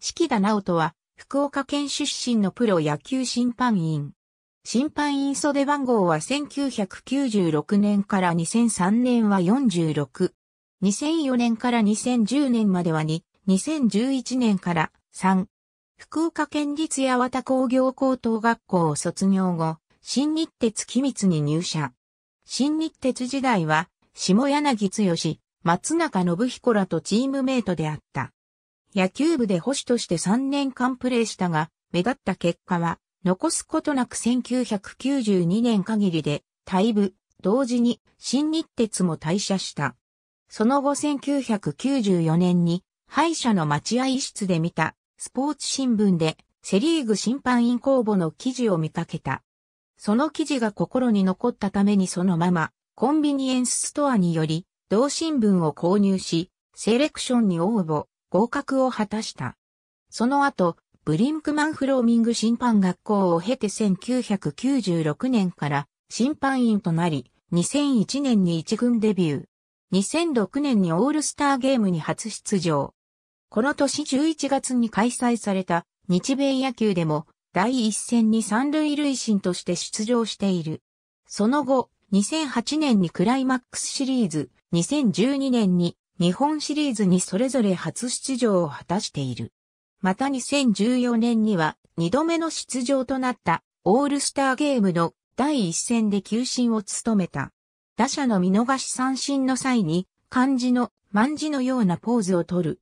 四季田直人は、福岡県出身のプロ野球審判員。審判員袖番号は1996年から2003年は46。2004年から2010年までは2、2011年から3。福岡県立八幡工業高等学校を卒業後、新日鉄機密に入社。新日鉄時代は、下柳剛、松中信彦らとチームメイトであった。野球部で保守として3年間プレーしたが、目立った結果は、残すことなく1992年限りで、退部、同時に新日鉄も退社した。その後1994年に、敗者の待合室で見た、スポーツ新聞で、セリーグ審判員公募の記事を見かけた。その記事が心に残ったためにそのまま、コンビニエンスストアにより、同新聞を購入し、セレクションに応募。合格を果たした。その後、ブリンクマンフローミング審判学校を経て1996年から審判員となり、2001年に一軍デビュー。2006年にオールスターゲームに初出場。この年11月に開催された日米野球でも第一戦に三塁塁審として出場している。その後、2008年にクライマックスシリーズ、2012年に日本シリーズにそれぞれ初出場を果たしている。また2014年には2度目の出場となったオールスターゲームの第一戦で球審を務めた。打者の見逃し三振の際に漢字の万字のようなポーズをとる。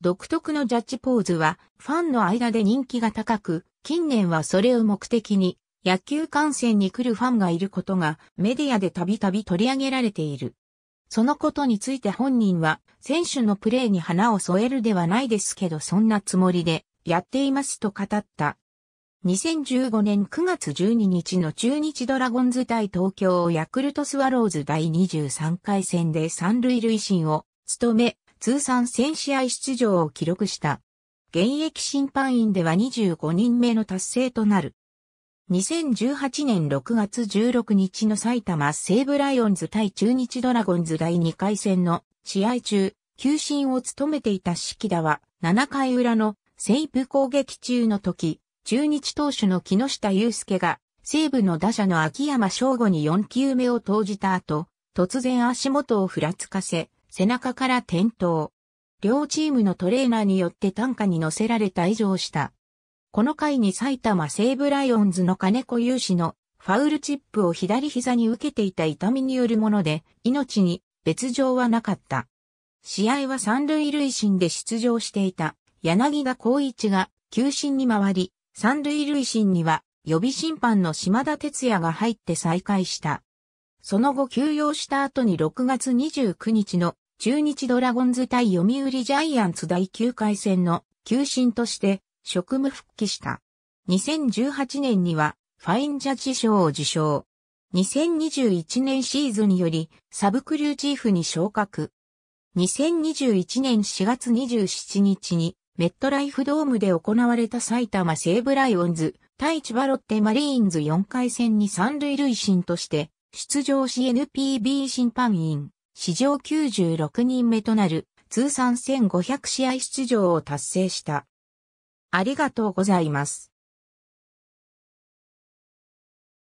独特のジャッジポーズはファンの間で人気が高く、近年はそれを目的に野球観戦に来るファンがいることがメディアでたびたび取り上げられている。そのことについて本人は、選手のプレーに花を添えるではないですけどそんなつもりで、やっていますと語った。2015年9月12日の中日ドラゴンズ対東京ヤクルトスワローズ第23回戦で三塁塁審を務め、通算1000試合出場を記録した。現役審判員では25人目の達成となる。2018年6月16日の埼玉西武ライオンズ対中日ドラゴンズ第2回戦の試合中、球審を務めていた式田は7回裏の西武攻撃中の時、中日投手の木下祐介が西武の打者の秋山翔吾に4球目を投じた後、突然足元をふらつかせ、背中から転倒。両チームのトレーナーによって担架に乗せられた以上した。この回に埼玉西武ライオンズの金子勇志のファウルチップを左膝に受けていた痛みによるもので、命に別状はなかった。試合は三塁塁審で出場していた柳田光一が球審に回り、三塁塁審には予備審判の島田哲也が入って再開した。その後休養した後に6月29日の中日ドラゴンズ対読売ジャイアンツ第9回戦の球審として職務復帰した。2018年には、ファインジャッジ賞を受賞。2021年シーズンより、サブクルーチーフに昇格。2021年4月27日に、メットライフドームで行われた埼玉西武ライオンズ対千葉ロッテマリーンズ4回戦に三塁類審として出場し NPB 審判員史上96人目となる通算1500試合出場を達成した。ありがとうございます。